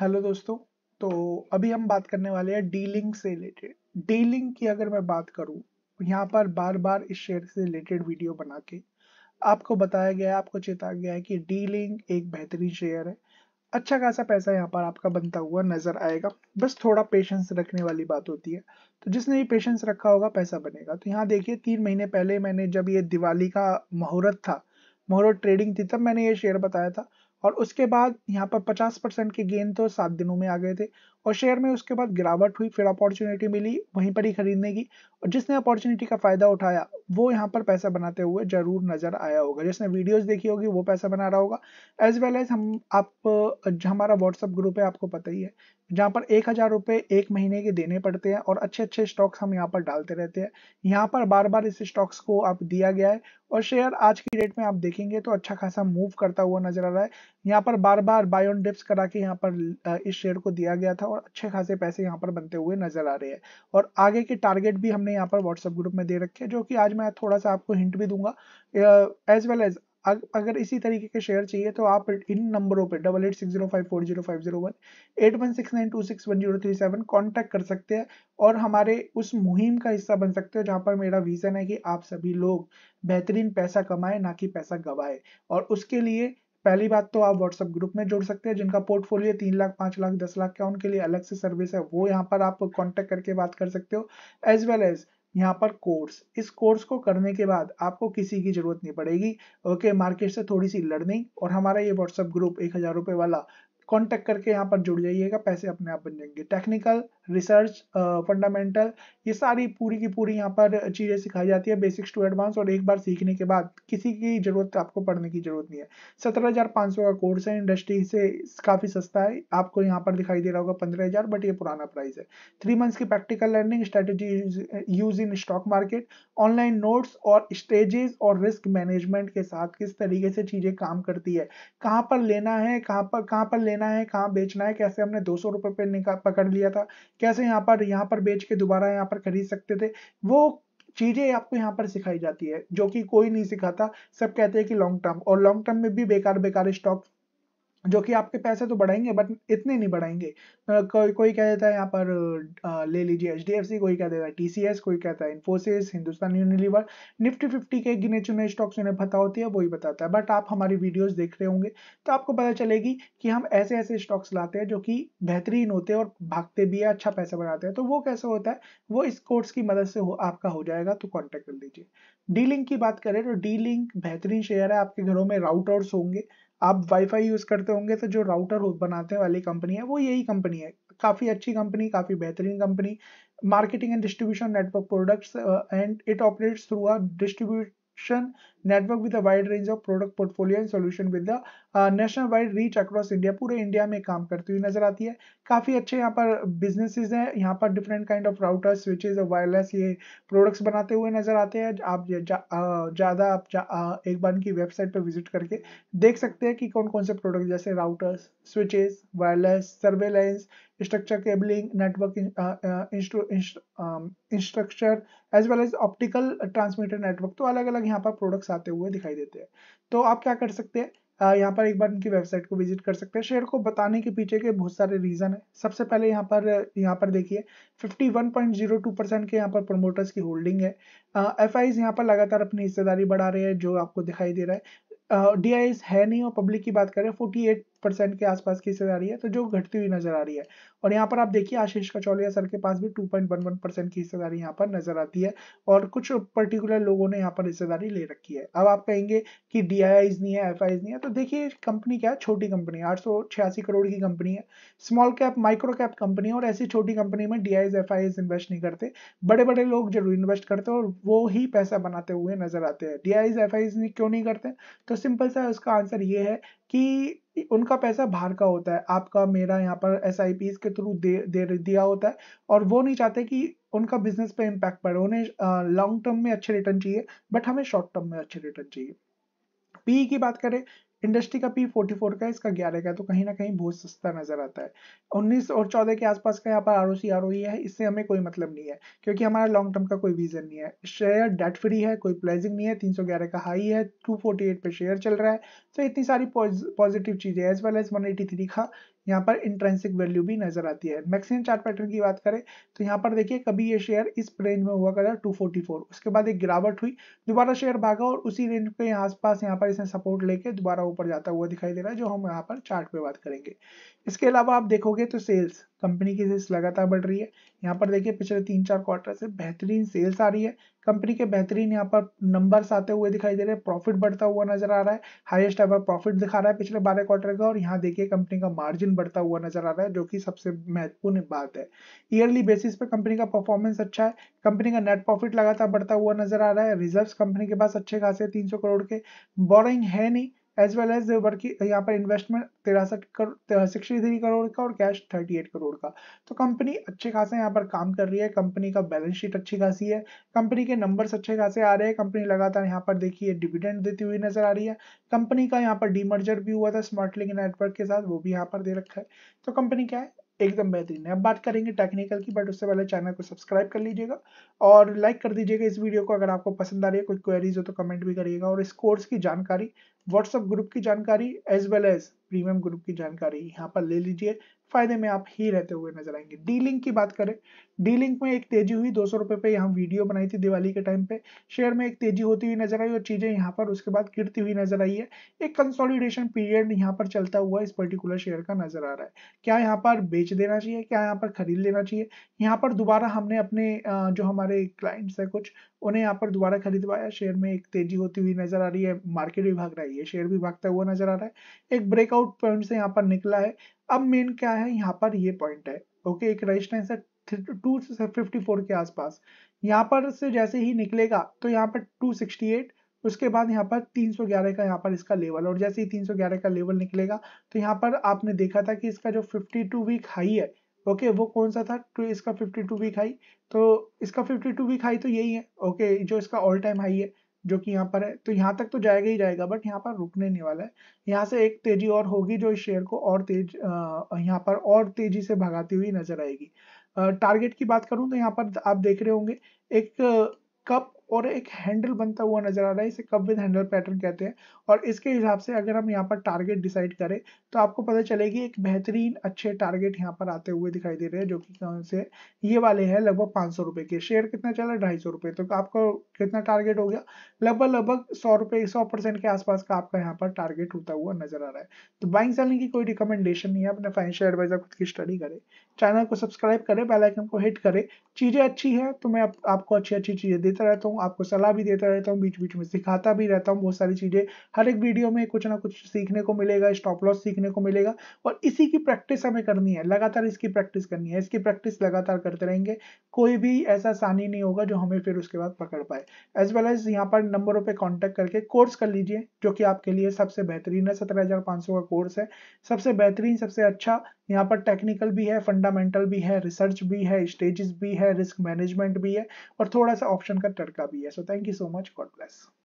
hello दोस्तों तो अभी हम बात करने वाले हैं डीलिंग से रिलेटेड डीलिंग की अगर मैं बात करूँ यहाँ पर बार बार इस शेयर से रिलेटेड वीडियो बना के आपको बताया गया है आपको चेता गया है कि डीलिंग एक बेहतरीन शेयर है अच्छा खासा पैसा यहाँ पर आपका बनता हुआ नजर आएगा बस थोड़ा पेशेंस रखने वाली बात होती है तो जिसने भी पेशेंस रखा होगा पैसा बनेगा तो यहाँ देखिए तीन महीने पहले मैंने जब ये दिवाली का मुहूर्त था मुहूर्त ट्रेडिंग थी तब मैंने ये शेयर बताया था और उसके बाद यहाँ पर 50 परसेंट के गेन तो सात दिनों में आ गए थे और शेयर में उसके बाद गिरावट हुई फिर अपॉर्चुनिटी मिली वहीं पर ही खरीदने की और जिसने अपॉर्चुनिटी का फायदा उठाया वो यहाँ पर पैसा बनाते हुए जरूर नजर आया होगा जिसने वीडियोस देखी होगी वो पैसा बना रहा होगा एज वेल एज हम आप हमारा व्हाट्सअप ग्रुप है आपको पता ही है जहाँ पर एक हज़ार रुपये एक महीने के देने पड़ते हैं और अच्छे अच्छे स्टॉक्स हम यहाँ पर डालते रहते हैं यहाँ पर बार बार इस स्टॉक्स को आप दिया गया है और शेयर आज की डेट में आप देखेंगे तो अच्छा खासा मूव करता हुआ नजर आ रहा है यहाँ पर बार बार बाय ऑन डिप्स करा के यहाँ पर इस शेयर को दिया गया था और अच्छे खासे पैसे यहाँ पर बनते हुए नजर आ रहे हैं और आगे के टारगेट भी हमने यहाँ पर व्हाट्सएप ग्रुप में दे रखे हैं जो कि आज मैं थोड़ा सा आपको हिंट भी दूंगा एज वेल एज अगर इसी तरीके के शेयर चाहिए तो आप इन नंबरों पे double eight six zero five four zero five zero one eight one six nine two six one zero three seven contact कर सकते हैं और हमारे उस मुहिम का हिस्सा बन सकते हो जहां पर मेरा विजन है कि आप सभी लोग बेहतरीन पैसा कमाए ना कि पैसा गवाए और उसके लिए पहली बात तो आप व्हाट्सएप ग्रुप में जुड़ सकते हैं जिनका पोर्टफोलियो तीन लाख पांच लाख दस लाख का उनके लिए अलग से सर्विस है वो यहाँ पर आप कॉन्टेक्ट करके बात कर सकते हो एज वेल एज यहाँ पर कोर्स इस कोर्स को करने के बाद आपको किसी की जरूरत नहीं पड़ेगी ओके मार्केट से थोड़ी सी लड़नी और हमारा ये व्हाट्सएप ग्रुप एक हजार रुपए वाला कांटेक्ट करके यहाँ पर जुड़ जाइएगा पैसे अपने आप बन जाएंगे टेक्निकल रिसर्च फंडामेंटल ये सारी पूरी की पूरी यहाँ पर चीज़ें सिखाई जाती है बेसिक्स टू एडवांस और एक बार सीखने के बाद किसी की ज़रूरत आपको पढ़ने की ज़रूरत नहीं है सत्रह हज़ार सौ का कोर्स है इंडस्ट्री से काफ़ी सस्ता है आपको यहाँ पर दिखाई दे रहा होगा पंद्रह हज़ार बट ये पुराना प्राइस है थ्री मंथ्स की practical learning strategy use in stock market online notes और स्टेजेस और रिस्क मैनेजमेंट के साथ किस तरीके से चीज़ें काम करती है कहाँ पर लेना है कहाँ पर कहाँ पर लेना लेना है कहाँ बेचना है कैसे हमने दो सौ रुपये पे पकड़ लिया था कैसे यहाँ पर यहाँ पर बेच के दोबारा यहाँ पर खरीद सकते थे वो चीज़ें आपको यहाँ पर सिखाई जाती है जो कि कोई नहीं सिखाता सब कहते हैं कि लॉन्ग टर्म और लॉन्ग टर्म में भी बेकार बेकार स्टॉक जो कि आपके पैसे तो बढ़ाएंगे बट इतने नहीं बढ़ाएंगे कोई कोई कह देता है यहाँ पर ले लीजिए एच डी एफ सी कोई कह देता है टीसीएस कोई कहता है Infosys Hindustan Unilever Nifty fifty के गिने चुने स्टॉक्स उन्हें पता होती है वही बताता है बट आप हमारी वीडियोस देख रहे होंगे तो आपको पता चलेगी कि हम ऐसे ऐसे स्टॉक्स लाते हैं जो कि बेहतरीन होते हैं और भागते भी है अच्छा पैसा बनाते हैं तो वो कैसे होता है वो इस कोर्स की मदद से हो, आपका हो जाएगा तो कॉन्टेक्ट कर लीजिए डीलिंग की बात करें तो डीलिंग बेहतरीन शेयर है आपके घरों में राउटर्स होंगे आप वाईफाई यूज करते होंगे तो जो राउटर बनाते वाली कंपनी है वो यही कंपनी है काफी अच्छी कंपनी काफी बेहतरीन company marketing and distribution network products and it operates through our distribute distribution network with a wide range of product portfolio and solution with the nationwide reach across India पूरे India में काम करती हुई नजर आती है काफी अच्छे यहाँ पर बिजनेसेस हैं यहाँ पर different kind of router switches और वायरलेस ये प्रोडक्ट्स बनाते हुए नजर आते हैं आप ज़्यादा आप जा, आ, एक बार की वेबसाइट पर विजिट करके देख सकते हैं कि कौन कौन से प्रोडक्ट जैसे routers switches wireless surveillance structure cabling, network infrastructure uh, uh, instru, optical um, structure as well as optical uh, transmitter network तो अलग अलग यहाँ पर products आते हुए दिखाई देते हैं तो आप क्या कर सकते हैं यहाँ पर एक बार इनकी वेबसाइट को विजिट कर सकते हैं शेयर को बताने के पीछे के बहुत सारे रीज़न है सबसे पहले यहाँ पर यहाँ पर देखिए 51.02 परसेंट के यहाँ पर प्रमोटर्स की होल्डिंग है एफ आई यहाँ पर लगातार अपनी हिस्सेदारी बढ़ा रहे हैं जो आपको दिखाई दे रहा है डी uh, है नहीं और पब्लिक की बात करें परसेंट के आसपास की हिस्सेदारी है तो जो घटती हुई नजर आ रही है और यहाँ पर आप देखिए आशीष कचौलिया सर के पास भी two point one one percent की हिस्सेदारी यहाँ पर नजर आती है और कुछ पर्टिकुलर लोगों ने यहाँ पर हिस्सेदारी ले रखी है अब आप कहेंगे कि डी नहीं है एफ नहीं है तो देखिए कंपनी क्या है छोटी कंपनी है आठ करोड़ की कंपनी है small cap micro cap company है और ऐसी छोटी कंपनी में डी आई इन्वेस्ट नहीं करते बड़े बड़े लोग जरूर इन्वेस्ट करते हैं और वो ही पैसा बनाते हुए नजर आते हैं डी आई क्यों नहीं करते तो सिंपल सा उसका आंसर ये है कि उनका पैसा बाहर का होता है आपका मेरा यहाँ पर एस आई पी के थ्रू दे, दे दिया होता है और वो नहीं चाहते कि उनका बिजनेस पे इम्पैक्ट पड़े उन्हें लॉन्ग टर्म में अच्छे रिटर्न चाहिए बट हमें शॉर्ट टर्म में अच्छे रिटर्न चाहिए पी e की बात करें इंडस्ट्री का पी फोर्टी फोर का इसका ग्यारह का तो कहीं ना कहीं बहुत सस्ता नजर आता है उन्नीस और चौदह के आसपास का यहाँ पर R O C R O है इससे हमें कोई मतलब नहीं है क्योंकि हमारा लॉन्ग टर्म का कोई विजन नहीं है शेयर डेट फ्री है कोई प्लेजिंग नहीं है तीन सौ ग्यारह का हाई है टू फोर्टी एट पे शेयर चल रहा है तो इतनी सारी पॉजिटिव चीजें as well as one eighty three का यहाँ पर इंट्रेंसिक वैल्यू भी नजर आती है मैक्सिमम चार्ट पैटर्न की बात करें तो यहाँ पर देखिए कभी ये शेयर इस रेंज में हुआ करता टू फोर्टी फोर उसके बाद एक गिरावट हुई दोबारा शेयर भागा और उसी रेंज के आसपास यहाँ पर इसने सपोर्ट लेके दोबारा ऊपर जाता हुआ दिखाई दे रहा है जो हम यहाँ पर चार्ट पे बात करेंगे इसके अलावा आप देखोगे तो सेल्स कंपनी की सेल्स लगातार बढ़ रही है यहाँ पर देखिए पिछले तीन चार क्वार्टर से बेहतरीन सेल्स आ रही है कंपनी के बेहतरीन यहाँ पर नंबर्स आते हुए दिखाई दे रहे हैं प्रॉफिट बढ़ता हुआ नजर आ रहा है हाईएस्ट एवर प्रॉफिट दिखा रहा है पिछले बारह क्वार्टर का और यहाँ देखिए कंपनी का मार्जिन बढ़ता हुआ नजर आ रहा है जो कि सबसे महत्वपूर्ण बात है ईयरली बेसिस पे कंपनी का परफॉर्मेंस अच्छा है कंपनी का नेट प्रॉफिट लगातार बढ़ता हुआ नजर आ रहा है रिजर्व कंपनी के पास अच्छे खासे तीन करोड़ के बोरिंग है नहीं एज वेल एज देवभर यहाँ पर इन्वेस्टमेंट तिरासी करोड़ का और कैश थर्टी एट करोड़ का तो कंपनी अच्छे खासे यहाँ पर काम कर रही है कंपनी का बैलेंस शीट अच्छी खासी है कंपनी के नंबर्स अच्छे खासे आ रहे हैं कंपनी लगातार यहाँ पर देखिए डिविडेंड देती हुई नजर आ रही है कंपनी का यहाँ पर डीमर्जर भी हुआ था स्मार्टलिंग नेटवर्क के साथ वो भी यहाँ पर दे रखा है तो कंपनी क्या है एकदम बेहतरीन है अब बात करेंगे टेक्निकल की बट उससे पहले चैनल को सब्सक्राइब कर लीजिएगा और लाइक कर दीजिएगा इस वीडियो को अगर आपको पसंद आ रही है कोई क्वेरीज हो तो कमेंट भी करिएगा और इस कोर्स की जानकारी व्हाट्सएप ग्रुप की जानकारी as well as premium group की जानकारी यहाँ पर ले लीजिए फायदे में आप ही रहते हुए नजर आएंगे डीलिंग की बात करें डीलिंग में एक तेजी हुई दो सौ रुपए पे यहाँ वीडियो बनाई थी दिवाली के टाइम पे शेयर में एक तेजी होती हुई नजर आई और चीजें यहाँ पर उसके बाद गिरती हुई नजर आई है एक कंसोलिडेशन पीरियड यहाँ पर चलता हुआ इस पर्टिकुलर शेयर का नजर आ रहा है क्या यहाँ पर बेच देना चाहिए क्या यहाँ पर खरीद लेना चाहिए यहाँ पर दोबारा हमने अपने जो हमारे क्लाइंट्स है कुछ उन्हें यहाँ पर दोबारा खरीदवाया शेयर में एक तेजी होती हुई नजर आ रही है मार्केट भी भाग रही है शेयर भी भागता हुआ नजर आ रहा है एक ब्रेकआउट पॉइंट से यहाँ पर निकला है अब मेन क्या है यहाँ पर ये पॉइंट है ओके एक रेजिस्टेंस है टू फिफ्टी फोर के आसपास यहाँ पर से जैसे ही निकलेगा तो यहाँ पर टू सिक्सटी एट उसके बाद यहाँ पर 311 का यहाँ पर इसका लेवल और जैसे ही 311 का लेवल निकलेगा तो यहाँ पर आपने देखा था कि इसका जो 52 वीक हाई है ओके वो कौन सा था तो इसका 52 वीक हाई तो इसका 52 वीक हाई तो यही है ओके जो इसका ऑल टाइम हाई है जो कि यहाँ पर है तो यहाँ तक तो जाएगा ही जाएगा बट यहाँ पर रुकने नहीं वाला है यहाँ से एक तेजी और होगी जो इस शेयर को और तेज यहाँ पर और तेजी से भगाती हुई नजर आएगी टारगेट की बात करूं तो यहाँ पर आप देख रहे होंगे एक कप और एक हैंडल बनता हुआ नजर आ रहा है इसे कब विद हैंडल पैटर्न कहते हैं और इसके हिसाब से अगर हम यहाँ पर टारगेट डिसाइड करें तो आपको पता चलेगी एक बेहतरीन अच्छे टारगेट यहाँ पर आते हुए दिखाई दे रहे हैं जो कि कौन से ये वाले हैं लगभग पाँच सौ रुपये के शेयर कितना चला ढाई सौ रुपये तो आपको कितना टारगेट हो गया लगभग लगभग सौ रुपये सौ परसेंट के आसपास का आपका यहाँ पर टारगेट होता हुआ नजर आ रहा है तो बाइंग सेलिंग की कोई रिकमेंडेशन नहीं है अपने फाइनेंशियल एडवाइजर खुद की स्टडी करें चैनल को सब्सक्राइब करें बेलाइकन को हिट करें चीज़ें अच्छी है तो मैं आपको अच्छी अच्छी चीज़ें देता रहता हूँ हूँ आपको सलाह भी देता रहता हूँ बीच बीच में सिखाता भी रहता हूँ बहुत सारी चीज़ें हर एक वीडियो में कुछ ना कुछ सीखने को मिलेगा स्टॉप लॉस सीखने को मिलेगा और इसी की प्रैक्टिस हमें करनी है लगातार इसकी प्रैक्टिस करनी है इसकी प्रैक्टिस लगातार करते रहेंगे कोई भी ऐसा आसानी नहीं होगा जो हमें फिर उसके बाद पकड़ पाए एज वेल एज यहाँ पर नंबरों पर कॉन्टेक्ट करके कोर्स कर लीजिए जो कि आपके लिए सबसे बेहतरीन है सत्रह का कोर्स है सबसे बेहतरीन सबसे अच्छा यहाँ पर टेक्निकल भी है फंडामेंटल भी है रिसर्च भी है स्टेजेस भी है रिस्क मैनेजमेंट भी है और थोड़ा सा ऑप्शन का तड़का भी है so thank you so much God bless